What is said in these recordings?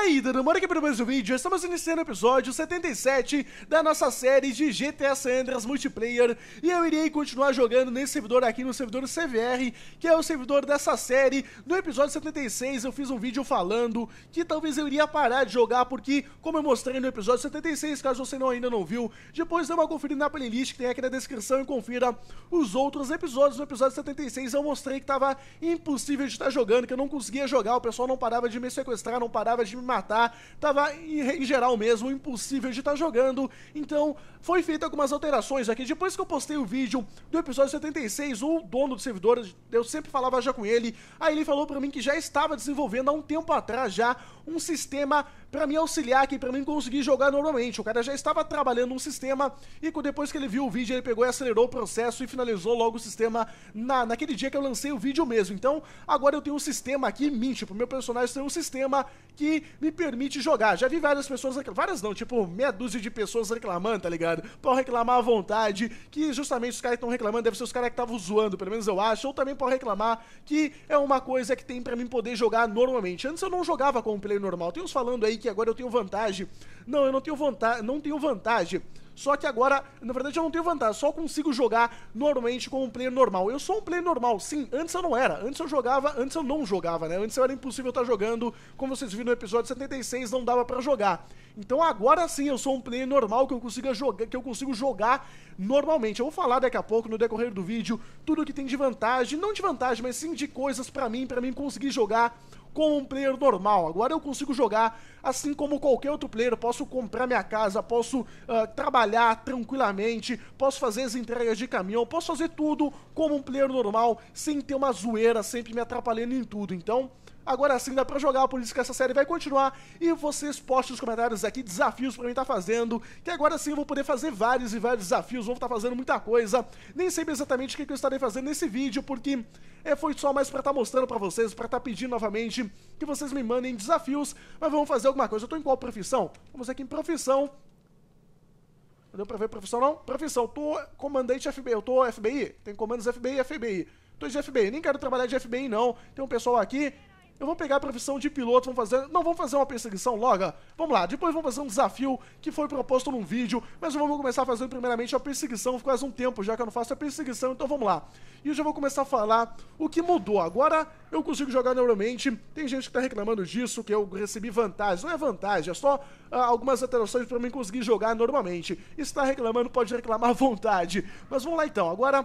aí, dando bora aqui para mais um vídeo, estamos iniciando o episódio 77 da nossa série de GTA San Andreas Multiplayer E eu irei continuar jogando nesse servidor aqui, no servidor CVR, que é o servidor dessa série No episódio 76 eu fiz um vídeo falando que talvez eu iria parar de jogar Porque, como eu mostrei no episódio 76, caso você não, ainda não viu Depois dê uma conferida na playlist que tem aqui na descrição e confira os outros episódios No episódio 76 eu mostrei que estava impossível de estar jogando, que eu não conseguia jogar, o pessoal não parava de me sequestrar, não parava de me matar, tava em, em geral mesmo impossível de estar tá jogando. Então, foi feita algumas alterações aqui. Depois que eu postei o vídeo do episódio 76, o dono do servidor, eu sempre falava já com ele, aí ele falou para mim que já estava desenvolvendo há um tempo atrás já um sistema para me auxiliar aqui, para mim conseguir jogar normalmente. O cara já estava trabalhando um sistema e depois que ele viu o vídeo, ele pegou e acelerou o processo e finalizou logo o sistema na, naquele dia que eu lancei o vídeo mesmo. Então, agora eu tenho um sistema aqui, mim, tipo, meu personagem tem um sistema que me permite jogar. Já vi várias pessoas, várias não, tipo, meia dúzia de pessoas reclamando, tá ligado? Pode reclamar à vontade, que justamente os caras estão reclamando, deve ser os caras que estavam zoando, pelo menos eu acho, ou também pode reclamar que é uma coisa que tem para mim poder jogar normalmente. Antes eu não jogava com um player normal. Tem uns falando aí que agora eu tenho vantagem. Não, eu não tenho vantagem, não tenho vantagem. Só que agora, na verdade, eu não tenho vantagem, só consigo jogar normalmente com um player normal. Eu sou um player normal, sim, antes eu não era. Antes eu jogava, antes eu não jogava, né? Antes eu era impossível estar jogando, como vocês viram no episódio 76, não dava para jogar. Então agora sim eu sou um player normal que eu consiga jogar, que eu consigo jogar normalmente. Eu vou falar daqui a pouco no decorrer do vídeo tudo que tem de vantagem, não de vantagem, mas sim de coisas para mim, para mim conseguir jogar como um player normal. Agora eu consigo jogar assim como qualquer outro player. Posso comprar minha casa, posso uh, trabalhar tranquilamente, posso fazer as entregas de caminhão, posso fazer tudo como um player normal, sem ter uma zoeira sempre me atrapalhando em tudo. Então, Agora sim dá pra jogar, por isso que essa série vai continuar. E vocês postem nos comentários aqui desafios pra mim estar tá fazendo, que agora sim eu vou poder fazer vários e vários desafios, vou estar tá fazendo muita coisa. Nem sempre exatamente o que, que eu estarei fazendo nesse vídeo, porque é, foi só mais pra estar tá mostrando pra vocês, pra estar tá pedindo novamente que vocês me mandem desafios. Mas vamos fazer alguma coisa. Eu tô em qual profissão? Vamos aqui em profissão. Não deu pra ver profissão, não? Profissão, tô comandante FBI, eu tô FBI, tem comandos FBI e FBI. Tô de FBI, nem quero trabalhar de FBI, não. Tem um pessoal aqui, eu vou pegar a profissão de piloto, vamos fazer. Não, vamos fazer uma perseguição logo. Vamos lá, depois vamos fazer um desafio que foi proposto num vídeo, mas eu vou começar fazendo primeiramente a perseguição, faz um tempo já que eu não faço a perseguição, então vamos lá. E eu já vou começar a falar o que mudou. Agora eu consigo jogar normalmente, tem gente que tá reclamando disso, que eu recebi vantagem. Não é vantagem, é só ah, algumas alterações para mim conseguir jogar normalmente. tá reclamando, pode reclamar à vontade. Mas vamos lá então, agora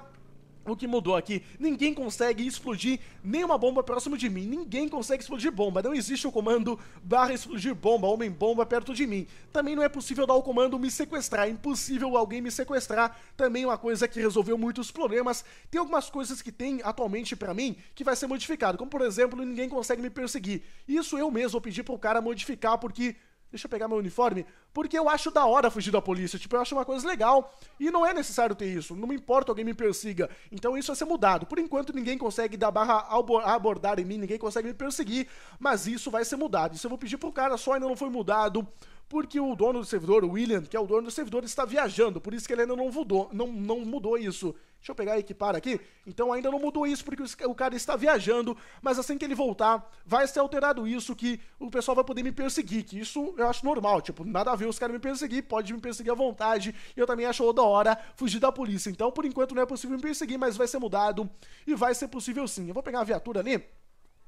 o que mudou aqui? Ninguém consegue explodir nenhuma bomba próximo de mim. Ninguém consegue explodir bomba. Não existe o comando barra explodir bomba, homem bomba perto de mim. Também não é possível dar o comando me sequestrar. É impossível alguém me sequestrar. Também é uma coisa que resolveu muitos problemas. Tem algumas coisas que tem atualmente para mim que vai ser modificado. Como por exemplo, ninguém consegue me perseguir. Isso eu mesmo pedi pro cara modificar porque deixa eu pegar meu uniforme, porque eu acho da hora fugir da polícia, tipo, eu acho uma coisa legal. E não é necessário ter isso, não me importa alguém me persiga. Então isso vai ser mudado. Por enquanto ninguém consegue dar barra a abordar em mim, ninguém consegue me perseguir, mas isso vai ser mudado. Isso eu vou pedir pro cara, só ainda não foi mudado porque o dono do servidor, o William, que é o dono do servidor, está viajando, por isso que ele ainda não mudou, não, não mudou isso. Deixa eu pegar e equipar aqui. Então ainda não mudou isso porque o cara está viajando, mas assim que ele voltar, vai ser alterado isso que o pessoal vai poder me perseguir, que isso eu acho normal, tipo, nada a ver os caras me perseguir, pode me perseguir à vontade. Eu também acho da hora fugir da polícia. Então, por enquanto não é possível me perseguir, mas vai ser mudado e vai ser possível sim. Eu vou pegar a viatura ali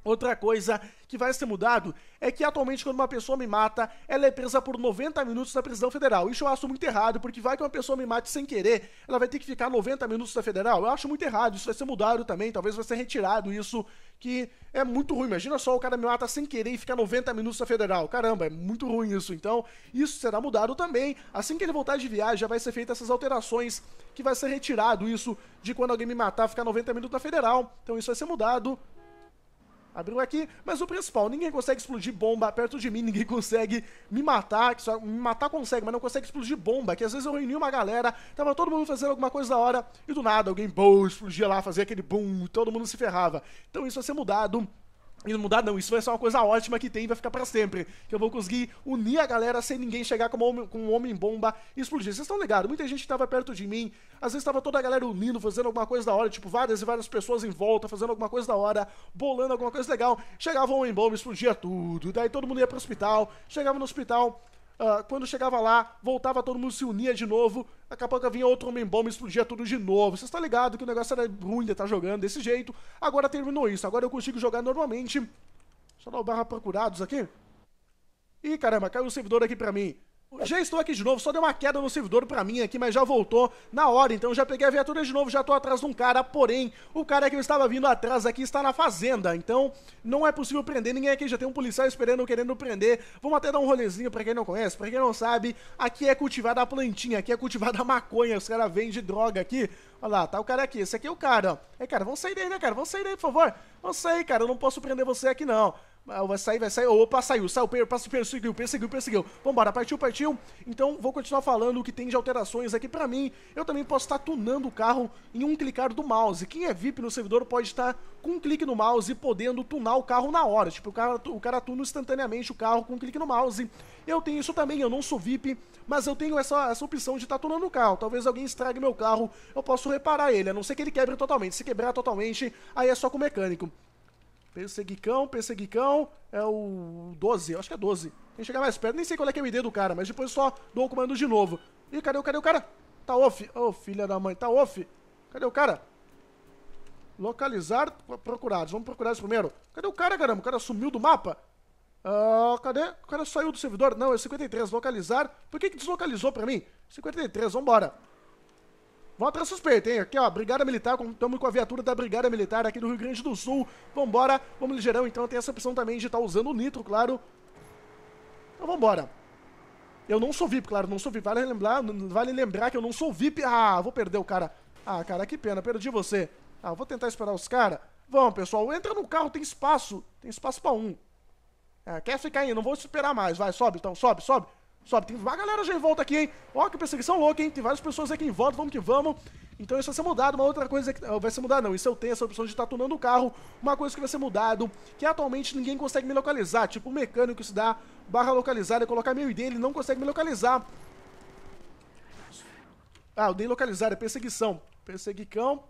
Outra coisa que vai ser mudado é que atualmente quando uma pessoa me mata, ela é presa por 90 minutos na prisão federal. Isso eu acho muito errado, porque vai que uma pessoa me mate sem querer, ela vai ter que ficar 90 minutos na federal. Eu acho muito errado, isso vai ser mudado também, talvez vai ser retirado isso, que é muito ruim. Imagina só, o cara me mata sem querer e fica 90 minutos na federal. Caramba, é muito ruim isso. Então, isso será mudado também. Assim que ele voltar de viagem, já vai ser feita essas alterações, que vai ser retirado isso de quando alguém me matar, ficar 90 minutos na federal. Então, isso vai ser mudado. Abriu aqui, mas o principal, ninguém consegue explodir bomba perto de mim, ninguém consegue me matar, que só, me matar consegue, mas não consegue explodir bomba, que às vezes eu reuni uma galera, tava todo mundo fazendo alguma coisa da hora, e do nada alguém, boom, explodia lá, fazia aquele boom, todo mundo se ferrava. Então isso vai ser mudado, e não mudar, não. Isso vai ser uma coisa ótima que tem e vai ficar para sempre. Que eu vou conseguir unir a galera sem ninguém chegar com, com um homem-bomba e explodir. Vocês estão ligados? Muita gente estava perto de mim. Às vezes estava toda a galera unindo, fazendo alguma coisa da hora. Tipo, várias e várias pessoas em volta, fazendo alguma coisa da hora, bolando alguma coisa legal. Chegava um homem-bomba, explodia tudo. Daí todo mundo ia pro hospital. Chegava no hospital, Uh, quando chegava lá, voltava, todo mundo se unia de novo. Daqui a pouco vinha outro homem-bomba e explodia tudo de novo. Vocês estão tá ligados que o negócio era ruim de estar tá jogando desse jeito. Agora terminou isso, agora eu consigo jogar normalmente. Deixa eu dar o barra procurados aqui. Ih, caramba, caiu o servidor aqui pra mim. Já estou aqui de novo, só deu uma queda no servidor para mim aqui, mas já voltou na hora, então já peguei a viatura de novo, já estou atrás de um cara, porém, o cara que eu estava vindo atrás aqui está na fazenda, então não é possível prender ninguém aqui, já tem um policial esperando, querendo prender, vamos até dar um rolezinho para quem não conhece, para quem não sabe, aqui é cultivada a plantinha, aqui é cultivada a maconha, os caras vendem droga aqui, olha lá, tá o cara aqui, esse aqui é o cara, é cara, vamos sair daí, né cara, vamos sair daí, por favor, vamos sair, cara, eu não posso prender você aqui não, ah, vai sair, vai sair. Opa, saiu, saiu, perseguiu, perseguiu, perseguiu. Vambora, partiu, partiu. Então vou continuar falando o que tem de alterações aqui pra mim. Eu também posso estar tunando o carro em um clicar do mouse. Quem é VIP no servidor pode estar com um clique no mouse e podendo tunar o carro na hora. Tipo, o cara, o cara tuna instantaneamente o carro com um clique no mouse. Eu tenho isso também, eu não sou VIP, mas eu tenho essa, essa opção de estar tunando o carro. Talvez alguém estrague meu carro, eu posso reparar ele, a não ser que ele quebre totalmente. Se quebrar totalmente, aí é só com o mecânico. Perseguicão, Perseguicão, é o 12, eu acho que é 12. Tem que chegar mais perto, nem sei qual é que é o ID do cara, mas depois só dou o comando de novo. Ih, cadê, cadê o cara? Tá off, ô oh, filha da mãe, tá off. Cadê o cara? Localizar procurados, vamos procurar isso primeiro. Cadê o cara, caramba? O cara sumiu do mapa? Uh, cadê? O cara saiu do servidor? Não, é 53, localizar. Por que que deslocalizou pra mim? 53, vambora. Vão atrás suspeita, hein? Aqui, ó, Brigada Militar, estamos com a viatura da Brigada Militar aqui do Rio Grande do Sul. Vambora, vamos ligeirão, então tem essa opção também de estar tá usando o nitro, claro. Então vambora. Eu não sou VIP, claro, não sou VIP. Vale lembrar, vale lembrar que eu não sou VIP. Ah, vou perder o cara. Ah, cara, que pena, perdi você. Ah, vou tentar esperar os caras. Vamos, pessoal, entra no carro, tem espaço. Tem espaço pra um. É, quer ficar aí, não vou esperar mais. Vai, sobe então, sobe, sobe. Sobe, tem uma galera já em volta aqui, hein? Ó, que perseguição louca, hein? Tem várias pessoas aqui em volta, vamos que vamos. Então isso vai ser mudado. Uma outra coisa é que eh, vai ser mudado não. Isso eu é tenho essa opção de estar tunando o carro. Uma coisa que vai ser mudado, que atualmente ninguém consegue me localizar. Tipo, o mecânico se dá barra localizada, colocar meu ID, ele não consegue me localizar. Ah, o ID localizado é perseguição. Perseguicão,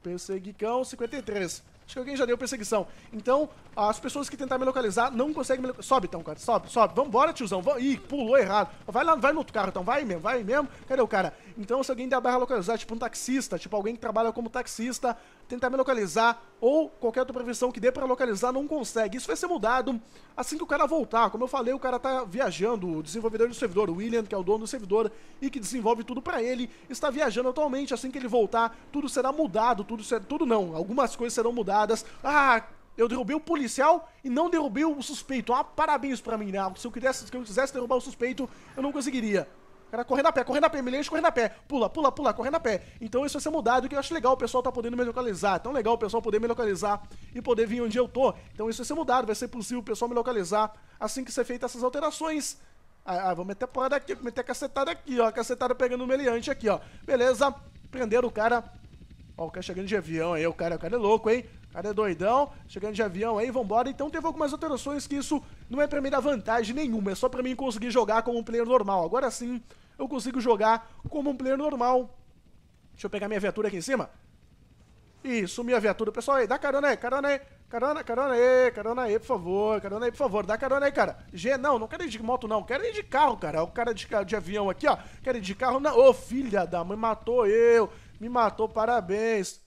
perseguicão 53. Acho que alguém já deu perseguição. Então, as pessoas que tentaram me localizar não conseguem me localizar. Sobe então, cara. Sobe, sobe. Vambora, tiozão. Vamos... Ih, pulou errado. Vai lá, vai no outro carro então. Vai mesmo, vai mesmo. Cadê o cara? Então, se alguém der barra localizar, tipo um taxista, tipo alguém que trabalha como taxista, tentar me localizar ou qualquer outra previsão que dê para localizar não consegue. Isso vai ser mudado assim que o cara voltar. Como eu falei, o cara tá viajando, o desenvolvedor do servidor, o William, que é o dono do servidor e que desenvolve tudo para ele, está viajando atualmente. Assim que ele voltar, tudo será mudado, tudo ser... tudo não, algumas coisas serão mudadas. Ah, eu derrubei o policial e não derrubei o suspeito. Ah, parabéns para mim, né? Se eu quisesse, se eu quisesse derrubar o suspeito, eu não conseguiria. O cara correndo a pé, correndo a pé, milhões correndo a pé. Pula, pula, pula, correndo a pé. Então isso vai ser mudado, que eu acho legal o pessoal tá podendo me localizar. Então legal o pessoal poder me localizar e poder vir onde eu tô. Então isso vai ser mudado, vai ser possível o pessoal me localizar assim que ser feitas essas alterações. Ah, ah vou meter porrada aqui, vou meter cacetada aqui, ó. Cacetada pegando o meliante aqui, ó. Beleza, prenderam o cara. Ó, o cara chegando de avião aí, o cara, o cara é louco, hein? Cara é doidão, chegando de avião aí, vambora. Então teve algumas alterações que isso não é pra mim dar vantagem nenhuma, é só pra mim conseguir jogar como um player normal. Agora sim, eu consigo jogar como um player normal. Deixa eu pegar minha viatura aqui em cima. Isso, minha viatura. Pessoal aí, dá carona aí, carona aí. Carona, carona aí, carona aí, por favor. Carona aí, por favor. Dá carona aí, cara. G, não, não quero ir de moto, não. Quero ir de carro, cara. É o cara de, de avião aqui, ó. Quero ir de carro, não. Ô, oh, filha da mãe, matou eu. Me matou, parabéns.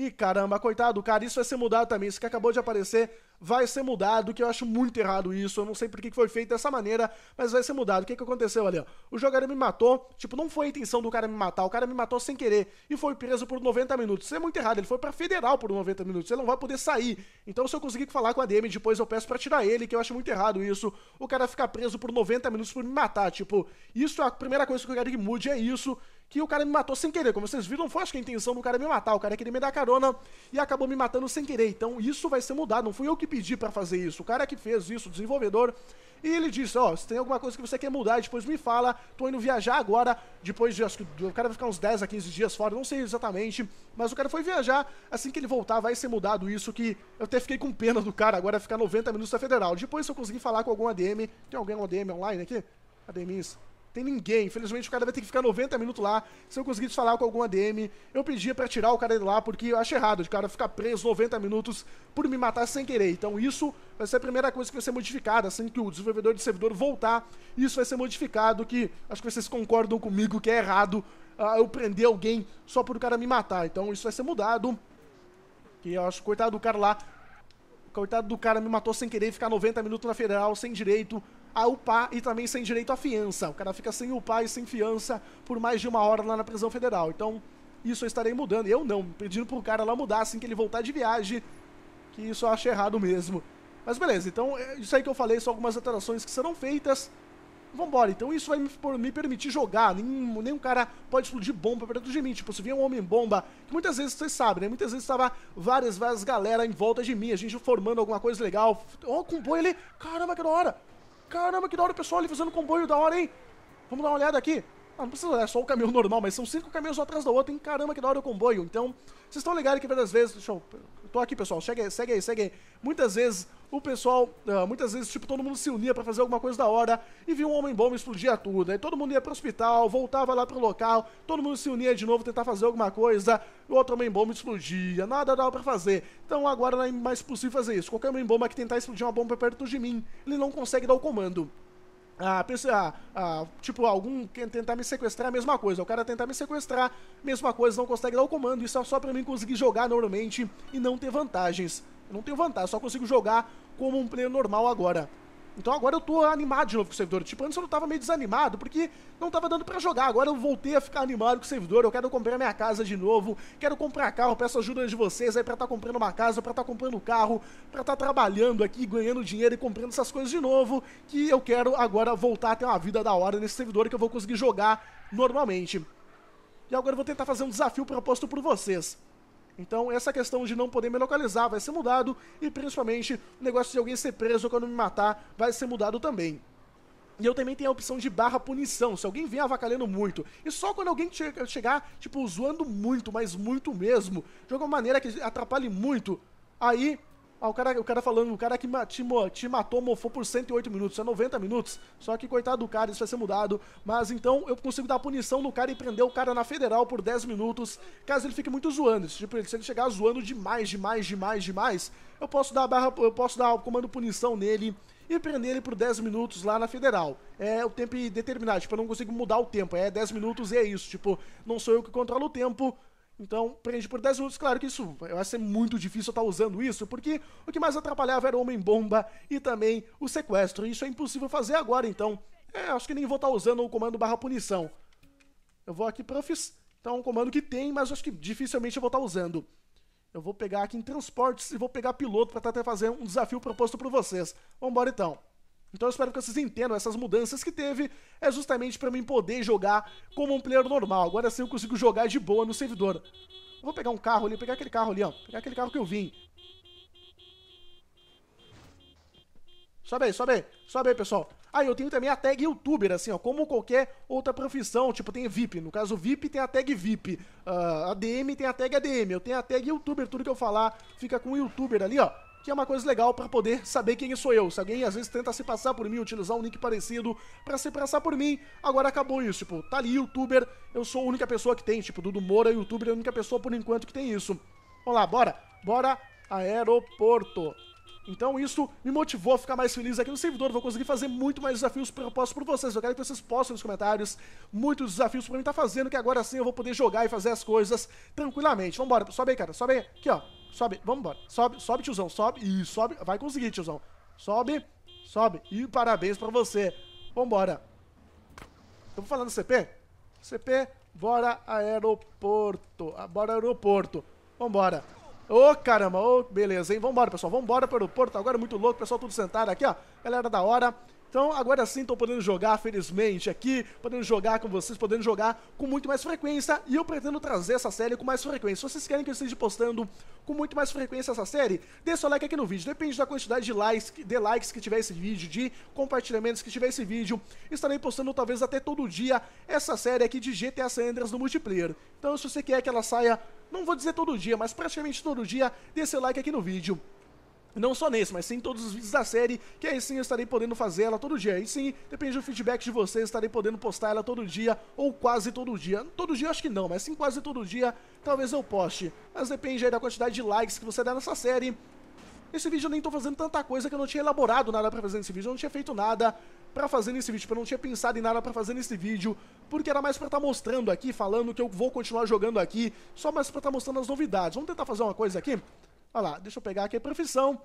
E caramba, coitado, cara, isso vai é ser mudado também. Isso que acabou de aparecer vai ser mudado, que eu acho muito errado isso. Eu não sei por que foi feito dessa maneira, mas vai ser mudado. O que, que aconteceu ali, O jogador me matou, tipo, não foi a intenção do cara me matar, o cara me matou sem querer e foi preso por 90 minutos. Isso é muito errado, ele foi pra federal por 90 minutos, ele não vai poder sair. Então, se eu conseguir falar com a DM depois, eu peço para tirar ele, que eu acho muito errado isso. O cara ficar preso por 90 minutos por me matar, tipo, isso é a primeira coisa que eu quero que mude, é isso que o cara me matou sem querer. Como vocês viram, não foi acho que a intenção do cara é me matar. O cara queria me dar carona e acabou me matando sem querer. Então isso vai ser mudado. Não fui eu que pedi para fazer isso. O cara que fez isso, o desenvolvedor. E ele disse, ó, oh, se tem alguma coisa que você quer mudar, depois me fala. Tô indo viajar agora, depois de, acho que o cara vai ficar uns 10 a 15 dias fora, não sei exatamente. Mas o cara foi viajar, assim que ele voltar vai ser mudado isso que... Eu até fiquei com pena do cara, agora ficar 90 minutos na Federal. Depois se eu conseguir falar com algum ADM... Tem alguém no ADM online aqui? ADMs tem ninguém. Infelizmente o cara vai ter que ficar 90 minutos lá. Se eu conseguir falar com algum ADM, eu pedia para tirar o cara de lá, porque eu acho errado de cara ficar preso 90 minutos por me matar sem querer. Então isso vai ser a primeira coisa que vai ser modificada, assim que o desenvolvedor de servidor voltar, isso vai ser modificado, que acho que vocês concordam comigo que é errado uh, eu prender alguém só por o cara me matar. Então isso vai ser mudado. Que eu acho, coitado do cara lá, coitado do cara me matou sem querer, ficar 90 minutos na federal, sem direito, a upar e também sem direito à fiança. O cara fica sem upar e sem fiança por mais de uma hora lá na prisão federal. Então, isso eu estarei mudando. Eu não, pedindo pro cara lá mudar assim que ele voltar de viagem, que isso eu acho errado mesmo. Mas beleza, então é isso aí que eu falei, são algumas alterações que serão feitas. Vambora, então isso vai me, me permitir jogar. Nenhum, nenhum cara pode explodir bomba perto de mim. Tipo, se vier um homem-bomba, que muitas vezes vocês sabem, né? Muitas vezes estava várias, várias galera em volta de mim, a gente formando alguma coisa legal. Ó, oh, com ele, caramba, que da hora! Caramba, que da hora o pessoal ali fazendo comboio da hora, hein? Vamos dar uma olhada aqui. Não precisa, é só o caminhão normal, mas são cinco caminhões um atrás da outra, hein? Caramba, que da hora o comboio. Então, vocês estão ligados que muitas vezes. Deixa eu. tô aqui, pessoal. Segue aí, segue aí, segue aí. Muitas vezes o pessoal. Uh, muitas vezes, tipo, todo mundo se unia para fazer alguma coisa da hora e viu um homem bomba explodir tudo. Aí todo mundo ia pro hospital, voltava lá pro local, todo mundo se unia de novo tentar fazer alguma coisa, o outro homem bomba explodia. Nada dava para fazer. Então agora não é mais possível fazer isso. Qualquer homem bomba é que tentar explodir uma bomba perto de mim, ele não consegue dar o comando. Ah, pensa, ah, tipo, algum tentar me sequestrar, a mesma coisa. O cara tentar me sequestrar, mesma coisa, não consegue dar o comando. Isso é só pra mim conseguir jogar normalmente e não ter vantagens. Eu não tenho vantagem, só consigo jogar como um player normal agora. Então agora eu tô animado de novo com o servidor. Tipo, antes eu não tava meio desanimado, porque não tava dando para jogar. Agora eu voltei a ficar animado com o servidor. Eu quero comprar minha casa de novo, quero comprar carro. Peço ajuda de vocês aí pra estar tá comprando uma casa, pra estar tá comprando carro, pra estar tá trabalhando aqui, ganhando dinheiro e comprando essas coisas de novo. Que eu quero agora voltar a ter uma vida da hora nesse servidor que eu vou conseguir jogar normalmente. E agora eu vou tentar fazer um desafio proposto por vocês. Então, essa questão de não poder me localizar vai ser mudado e principalmente o negócio de alguém ser preso quando me matar vai ser mudado também. E eu também tenho a opção de barra punição, se alguém vier avacalhando muito. E só quando alguém che chegar, tipo, zoando muito, mas muito mesmo, de alguma maneira que atrapalhe muito, aí ah, o cara, o cara falando, o cara que te, te matou, mofou por 108 minutos, é 90 minutos. Só que, coitado do cara, isso vai ser mudado. Mas então eu consigo dar punição no cara e prender o cara na federal por 10 minutos, caso ele fique muito zoando. Se, tipo, se ele chegar zoando demais, demais, demais, demais, eu posso dar barra, eu posso dar o comando punição nele e prender ele por 10 minutos lá na federal. É o tempo determinado, tipo, eu não consigo mudar o tempo, é 10 minutos e é isso. Tipo, não sou eu que controlo o tempo, então, prende por 10 minutos. Claro que isso vai ser é muito difícil estar tá usando isso, porque o que mais atrapalhava era o Homem-Bomba e também o sequestro. E isso é impossível fazer agora, então. É, acho que nem vou estar tá usando o comando barra punição. Eu vou aqui profis. Então, tá é um comando que tem, mas acho que dificilmente eu vou estar usando. Eu vou pegar aqui em transportes e vou pegar piloto para tentar fazer um desafio proposto por vocês. Vambora então. Então eu espero que vocês entendam essas mudanças que teve, é justamente para mim poder jogar como um player normal. Agora sim eu consigo jogar de boa no servidor. Eu vou pegar um carro ali, pegar aquele carro ali, ó. Pegar aquele carro que eu vim. Sobe aí, sobe aí, sobe aí, pessoal. Aí ah, eu tenho também a tag youtuber, assim, ó, como qualquer outra profissão, tipo, tem VIP, no caso VIP tem a tag VIP, uh, ah, ADM tem a tag ADM, eu tenho a tag youtuber, tudo que eu falar fica com o youtuber ali, ó que é uma coisa legal para poder saber quem sou eu. Se alguém às vezes tenta se passar por mim, utilizar um nick parecido para se passar por mim, agora acabou isso. Tipo, tá ali, youtuber, eu sou a única pessoa que tem. Tipo, Dudu Moura, youtuber, é a única pessoa por enquanto que tem isso. Vamos lá, bora. Bora, aeroporto. Então isso me motivou a ficar mais feliz aqui no servidor. Vou conseguir fazer muito mais desafios propostos por vocês. Eu quero que vocês postem nos comentários muitos desafios pra mim estar tá fazendo, que agora sim eu vou poder jogar e fazer as coisas tranquilamente. Vambora, sobe aí, cara. Sobe aí. Aqui, ó. Sobe, vambora. Sobe, sobe, tiozão. Sobe. e sobe. Vai conseguir, tiozão. Sobe, sobe. E parabéns pra você. Vambora. Eu vou CP? CP, bora aeroporto. Ah, bora aeroporto. Vambora. Ô, oh, caramba, ô, oh, beleza, hein? Vambora, pessoal, vambora para o aeroporto. Agora é muito louco, pessoal, tudo sentado aqui, ó. Galera da hora. Então agora sim estou podendo jogar, felizmente, aqui, podendo jogar com vocês, podendo jogar com muito mais frequência. E eu pretendo trazer essa série com mais frequência. Se vocês querem que eu esteja postando com muito mais frequência essa série, dê seu like aqui no vídeo. Depende da quantidade de likes, de likes que tiver esse vídeo, de compartilhamentos que tiver esse vídeo. Estarei postando talvez até todo dia essa série aqui de GTA San Andreas no multiplayer. Então se você quer que ela saia, não vou dizer todo dia, mas praticamente todo dia, dê seu like aqui no vídeo. Não só nesse, mas sim todos os vídeos da série, que aí sim eu estarei podendo fazer ela todo dia. E sim, depende do feedback de vocês, estarei podendo postar ela todo dia ou quase todo dia. Todo dia acho que não, mas sim quase todo dia talvez eu poste. Mas depende aí da quantidade de likes que você dá nessa série. Nesse vídeo eu nem tô fazendo tanta coisa que eu não tinha elaborado nada pra fazer nesse vídeo, eu não tinha feito nada para fazer nesse vídeo, tipo, eu não tinha pensado em nada para fazer nesse vídeo, porque era mais para estar tá mostrando aqui, falando que eu vou continuar jogando aqui, só mais para estar tá mostrando as novidades. Vamos tentar fazer uma coisa aqui? Olha lá, deixa eu pegar aqui a profissão.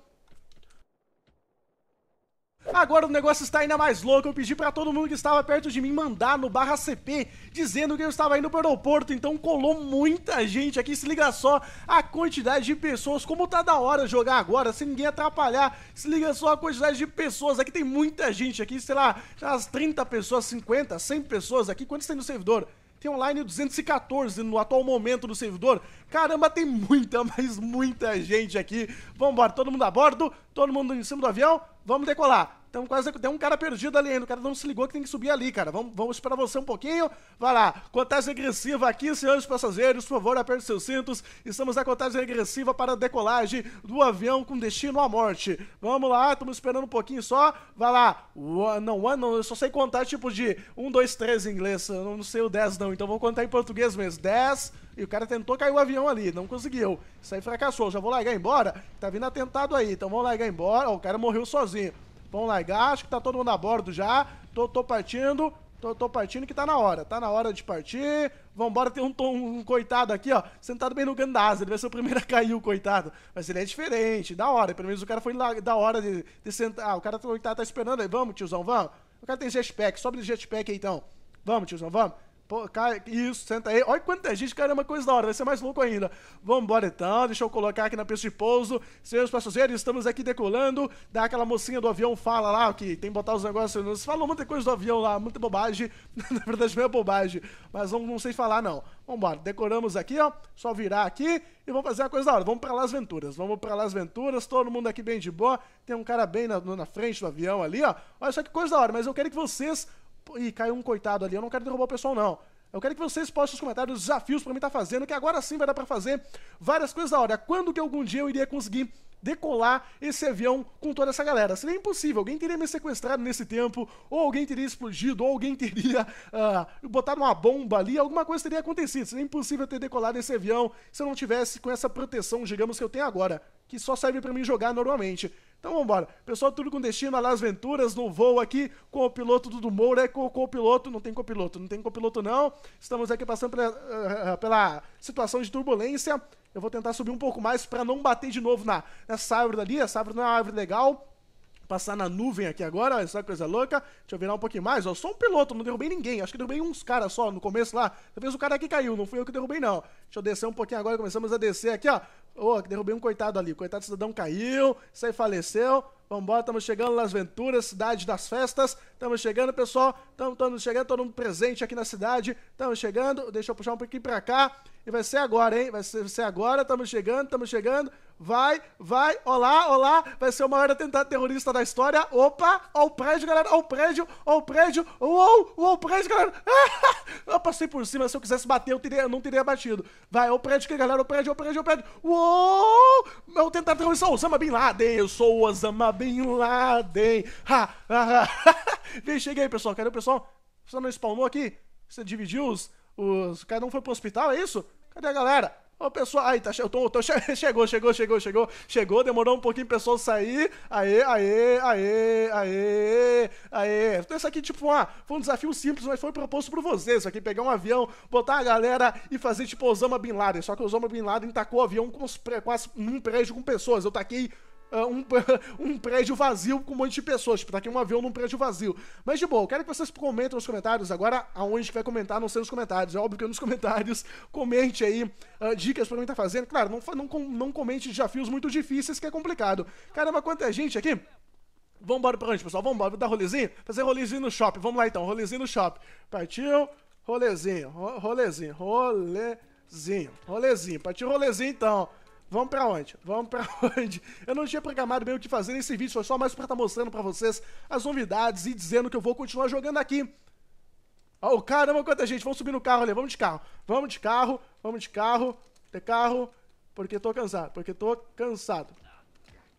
Agora o negócio está ainda mais louco. Eu pedi para todo mundo que estava perto de mim mandar no barra CP dizendo que eu estava indo para o aeroporto. Então colou muita gente aqui. Se liga só a quantidade de pessoas. Como tá da hora jogar agora, sem ninguém atrapalhar. Se liga só a quantidade de pessoas. Aqui tem muita gente aqui, sei lá, umas 30 pessoas, 50, 100 pessoas aqui. Quantos tem no servidor? tem online 214 no atual momento do servidor. Caramba, tem muita, mas muita gente aqui. Vambora, todo mundo a bordo, todo mundo em cima do avião, vamos decolar. Então quase tem um cara perdido ali ainda. O cara não se ligou que tem que subir ali, cara. Vamos, vamos esperar você um pouquinho. Vai lá. Contagem regressiva aqui, senhores passageiros. Por favor, aperte seus cintos. Estamos na contagem regressiva para a decolagem do avião com destino à morte. Vamos lá, estamos esperando um pouquinho só. Vai lá. One, não, one, não. Eu só sei contar tipo de 1, 2, 3 em inglês. Eu não sei o 10, não. Então vou contar em português mesmo. 10. E o cara tentou cair o avião ali, não conseguiu. Isso aí fracassou. Já vou largar embora. Tá vindo atentado aí. Então vamos largar embora. o cara morreu sozinho. Vamos largar, ah, acho que tá todo mundo a bordo já. Tô, tô partindo, tô, tô partindo que tá na hora. Tá na hora de partir. Vambora, tem um, tom, um coitado aqui, ó, sentado bem no gandaz. Ele vai ser o primeiro a cair, o coitado. Mas ele é diferente, da hora. Pelo menos o cara foi lá, da hora de, de sentar. Ah, o cara tá, tá, tá esperando aí. Vamos, tiozão, vamos. O cara tem jetpack, sobe no jetpack aí então. Vamos, tiozão, vamos. Pô, isso, senta aí. Olha quanta gente, caramba, é coisa da hora, vai ser mais louco ainda. Vamos então, deixa eu colocar aqui na pista de pouso. Senhores passageiros, estamos aqui decolando. Dá aquela mocinha do avião, fala lá, que tem que botar os negócios. Você falou muita coisa do avião lá, muita bobagem. na verdade, não é bobagem, mas não, não sei falar não. Vamos decoramos aqui, ó. Só virar aqui e vamos fazer a coisa da hora. Vamos para Las Venturas, vamos para Las Venturas. Todo mundo aqui bem de boa. Tem um cara bem na, na frente do avião ali, ó. Olha só que coisa da hora, mas eu quero que vocês e caiu um coitado ali, eu não quero derrubar o pessoal, não. Eu quero que vocês postem nos comentários os desafios para mim estar tá fazendo, que agora sim vai dar para fazer várias coisas da hora. Quando que algum dia eu iria conseguir decolar esse avião com toda essa galera? Seria impossível. Alguém teria me sequestrado nesse tempo, ou alguém teria explodido, ou alguém teria uh, botado uma bomba ali, alguma coisa teria acontecido. Seria impossível ter decolado esse avião se eu não tivesse com essa proteção, digamos, que eu tenho agora, que só serve para mim jogar normalmente. Então vamos embora. Pessoal, tudo com destino a Las Venturas no voo aqui com o piloto Dudu Moura, é com o piloto não tem copiloto, não tem copiloto não. Estamos aqui passando pela, eh, eh, pela situação de turbulência. Eu vou tentar subir um pouco mais para não bater de novo na, nessa árvore ali. Essa árvore não é uma árvore legal, passar na nuvem aqui agora, olha só que coisa louca. Deixa eu virar um pouquinho mais, Só um piloto, não derrubei ninguém. Acho que derrubei uns caras só no começo lá. Talvez o cara aqui caiu, não fui eu que derrubei, não. Deixa eu descer um pouquinho agora, começamos a descer aqui, ó. Ô, oh, derrubei um coitado ali. Coitado cidadão caiu, isso aí faleceu. Vambora, estamos chegando nas Venturas, cidade das festas. Estamos chegando, pessoal. Estamos chegando, todo mundo presente aqui na cidade. Estamos chegando. Deixa eu puxar um pouquinho pra cá. E vai ser agora, hein? Vai ser, vai ser agora. Estamos chegando, estamos chegando vai, vai, olá, olá, vai ser o maior atentado terrorista da história. Opa, o prédio, galera, o prédio, o prédio, uou, uou, prédio, galera. eu passei por cima, se eu quisesse bater, eu, teria, eu não teria batido. Vai, o prédio aqui, galera, o prédio, o prédio, o prédio. Uou, é o atentado terrorista, Osama Bin Laden, eu sou o Osama Bin Laden. Ha, ha, ha. Vem, chega aí, pessoal, cadê o pessoal? Você não spawnou aqui? Você dividiu os, os... Cada um foi pro hospital, é isso? Cadê a galera? Ô, pessoal, aí, tá, eu tô, tô, chegou, chegou, chegou, chegou, chegou, demorou um pouquinho o pessoal sair. Aê, aê, aê, aê, aê. Então, isso aqui, tipo, ah, foi um desafio simples, mas foi proposto por vocês. Isso aqui, pegar um avião, botar a galera e fazer, tipo, Osama Bin Laden. Só que Osama Bin Laden tacou o avião com os, quase num prédio com pessoas. Eu taquei é, um, um prédio vazio com um monte de pessoas. Tipo, tá aqui um avião num prédio vazio. Mas, de boa, eu quero que vocês comentem nos comentários. Agora, aonde que vai comentar, não sei nos comentários. É óbvio que nos comentários, comente aí uh, dicas pra mim tá fazendo. Claro, não, não, não comente desafios muito difíceis, que é complicado. Caramba, quanta gente aqui! Vamos pra onde, pessoal? Vamos embora, dar rolezinho? Fazer rolezinho no shopping. Vamos lá então, rolezinho no shopping. Partiu, rolezinho, rolezinho, rolezinho, rolezinho. Partiu rolezinho então. Vamos pra onde? Vamos pra onde? Eu não tinha programado bem o que fazer nesse vídeo, foi só mais pra estar tá mostrando pra vocês as novidades e dizendo que eu vou continuar jogando aqui. Ó, oh, caramba, quanta gente. Vamos subir no carro ali, vamos de carro. Vamos de carro, vamos de carro, de carro, porque tô cansado, porque tô cansado.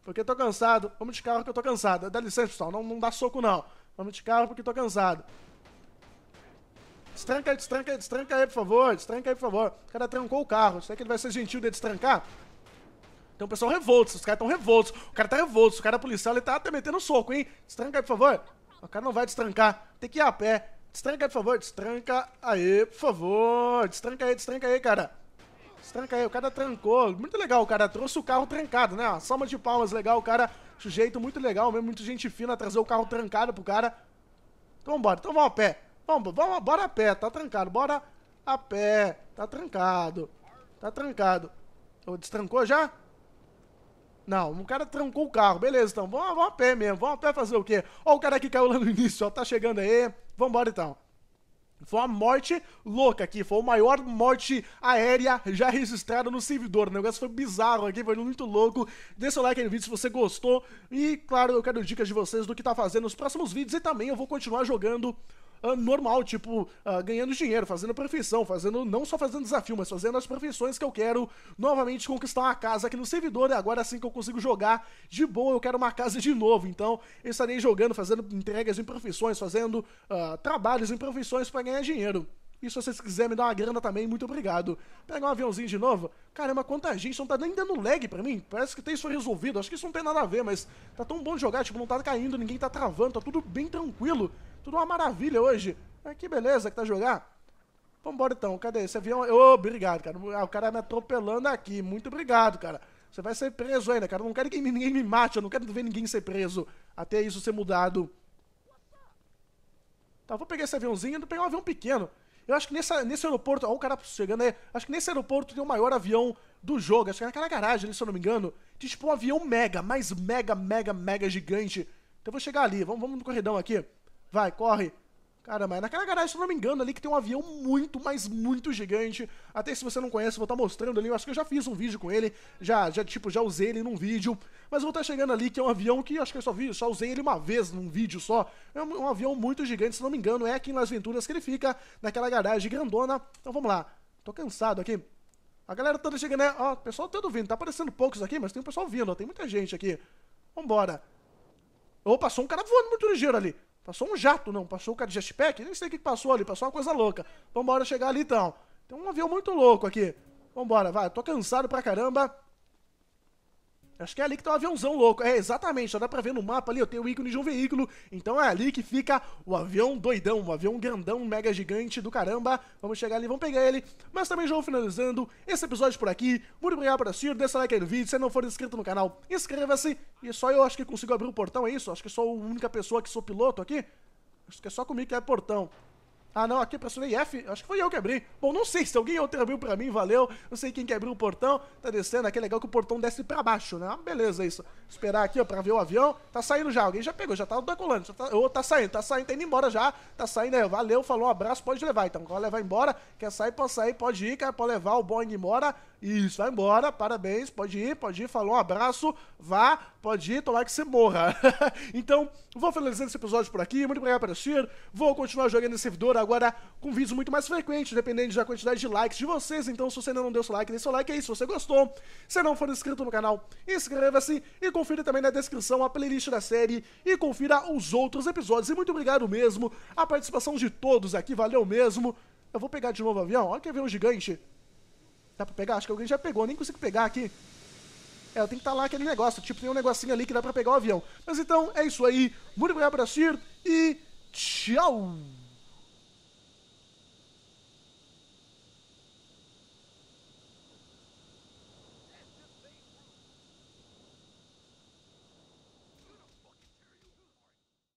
Porque tô cansado, vamos de carro que eu tô cansado. Dá licença, pessoal, não, não dá soco não. Vamos de carro porque tô cansado. Destranca aí, destranca aí, destranca aí, por favor. Destranca aí, por favor. O cara trancou o carro. Será que ele vai ser gentil de destrancar? Tem um pessoal revolto, os caras estão revoltos. O cara tá revolto, o cara é policial, ele tá até metendo soco, hein? Destranca aí, por favor. O cara não vai destrancar, tem que ir a pé. Destranca aí, por favor, destranca aí, por favor. Destranca aí, destranca aí, cara. Destranca aí, o cara trancou. Muito legal, o cara trouxe o carro trancado, né? Salma de palmas, legal, o cara. Sujeito muito legal mesmo, muito gente fina, trazer o carro trancado pro cara. Então vambora, então vamos a pé. Vamos, vamos, bora a pé, tá trancado, bora a pé. Tá trancado, tá trancado. destrancou já? Não, o cara trancou o carro. Beleza, então, vamos, vamos a pé mesmo. Vamos a pé fazer o quê? Ó, o cara que caiu lá no início, ó, tá chegando aí. Vambora então. Foi uma morte louca aqui, foi a maior morte aérea já registrada no servidor. O negócio foi bizarro aqui, foi muito louco. Deixa o like no vídeo se você gostou. E, claro, eu quero dicas de vocês do que tá fazendo nos próximos vídeos. E também eu vou continuar jogando ah, normal, tipo, uh, ganhando dinheiro, fazendo perfeição, fazendo não só fazendo desafio, mas fazendo as profissões que eu quero novamente conquistar uma casa aqui no servidor. E agora assim que eu consigo jogar de boa, eu quero uma casa de novo. Então eu estarei jogando, fazendo entregas em profissões, fazendo uh, trabalhos em profissões para ganhar dinheiro. E se vocês quiserem me dar uma grana também, muito obrigado. Pegar um aviãozinho de novo? Caramba, quanta gente, não tá nem dando lag pra mim. Parece que tem isso resolvido. Acho que isso não tem nada a ver, mas tá tão bom de jogar, tipo, não tá caindo, ninguém tá travando, tá tudo bem tranquilo. Tudo uma maravilha hoje. Ah, que beleza que tá jogar. Vambora então, cadê esse avião? É- Ô, oh, obrigado, cara. Ah, o cara me atropelando aqui. Muito obrigado, cara. Você vai ser preso ainda, cara. Eu não quero que ninguém me mate, eu não quero ver ninguém ser preso até isso ser mudado. Tá, vou pegar esse aviãozinho e pegar um avião pequeno. Eu acho que nessa, nesse aeroporto. Ó, o cara chegando aí. Acho que nesse aeroporto tem o maior avião do jogo. Acho que é naquela garagem ali, se eu não me engano. Tem tipo um avião mega, mais mega, mega, mega gigante. Então eu vou chegar ali. Vamos, vamos no corredão aqui vai, corre. Caramba, é naquela garagem, se não me engano, ali que tem um avião muito, mas muito gigante. Até se você não conhece, vou estar tá mostrando ali. Eu acho que eu já fiz um vídeo com ele. Já, já tipo, já usei ele num vídeo. Mas vou estar tá chegando ali, que é um avião que acho que eu só vi, só usei ele uma vez num vídeo só. É um, um avião muito gigante, se não me engano. É aqui em Las Venturas que ele fica, naquela garagem grandona. Então vamos lá. Tô cansado aqui. A galera toda chegando, né? Ó, o pessoal todo vindo. Tá aparecendo poucos aqui, mas tem um pessoal vindo, ó. Tem muita gente aqui. Vambora. Opa, passou um cara voando muito ligeiro ali. Passou um jato, não. Passou o cara de jetpack? Nem sei o que passou ali. Passou uma coisa louca. Vambora chegar ali então. Tem um avião muito louco aqui. Vambora, vai. Tô cansado pra caramba. Acho que é ali que tá o um aviãozão louco. É, exatamente. Só dá pra ver no mapa ali, eu tenho o ícone de um veículo. Então é ali que fica o avião doidão, o avião grandão, mega gigante do caramba. Vamos chegar ali, vamos pegar ele. Mas também já vou finalizando esse episódio por aqui. Muito obrigado por assistir, deixa like aí no vídeo. Se não for inscrito no canal, inscreva-se. E só eu acho que consigo abrir o portão, é isso? Acho que sou a única pessoa que sou piloto aqui. Acho que é só comigo que é portão. Ah, não, aqui eu é pressionei F. Acho que foi eu que abri. Bom, não sei se alguém outro abriu pra mim, valeu. Não sei quem que abriu o portão. Tá descendo aqui, é legal que o portão desce pra baixo, né? Ah, beleza isso. Esperar aqui, ó, pra ver o avião. Tá saindo já, alguém já pegou, já tá decolando. Já tá, oh, tá saindo, tá saindo, tá indo embora já. Tá saindo, é, valeu, falou, um abraço, pode levar. Então, pode levar embora, quer sair, pode sair, pode ir, cara, pode levar o Boeing embora. Isso, vai embora, parabéns, pode ir, pode ir, falou, um abraço, vá, pode ir, tomara que você morra. então, vou finalizando esse episódio por aqui, muito obrigado por assistir, vou continuar jogando esse servidor agora com vídeos muito mais frequentes, dependendo da quantidade de likes de vocês, então se você ainda não deu seu like, deixe seu like aí, se você gostou, se não for inscrito no canal, inscreva-se e confira também na descrição a playlist da série e confira os outros episódios, e muito obrigado mesmo, a participação de todos aqui, valeu mesmo. Eu vou pegar de novo o avião, olha que avião gigante. Dá pra pegar? Acho que alguém já pegou, nem consigo pegar aqui. É, eu tenho que estar tá lá aquele negócio. Tipo, tem um negocinho ali que dá pra pegar o avião. Mas então, é isso aí. Muito obrigado por assistir e tchau!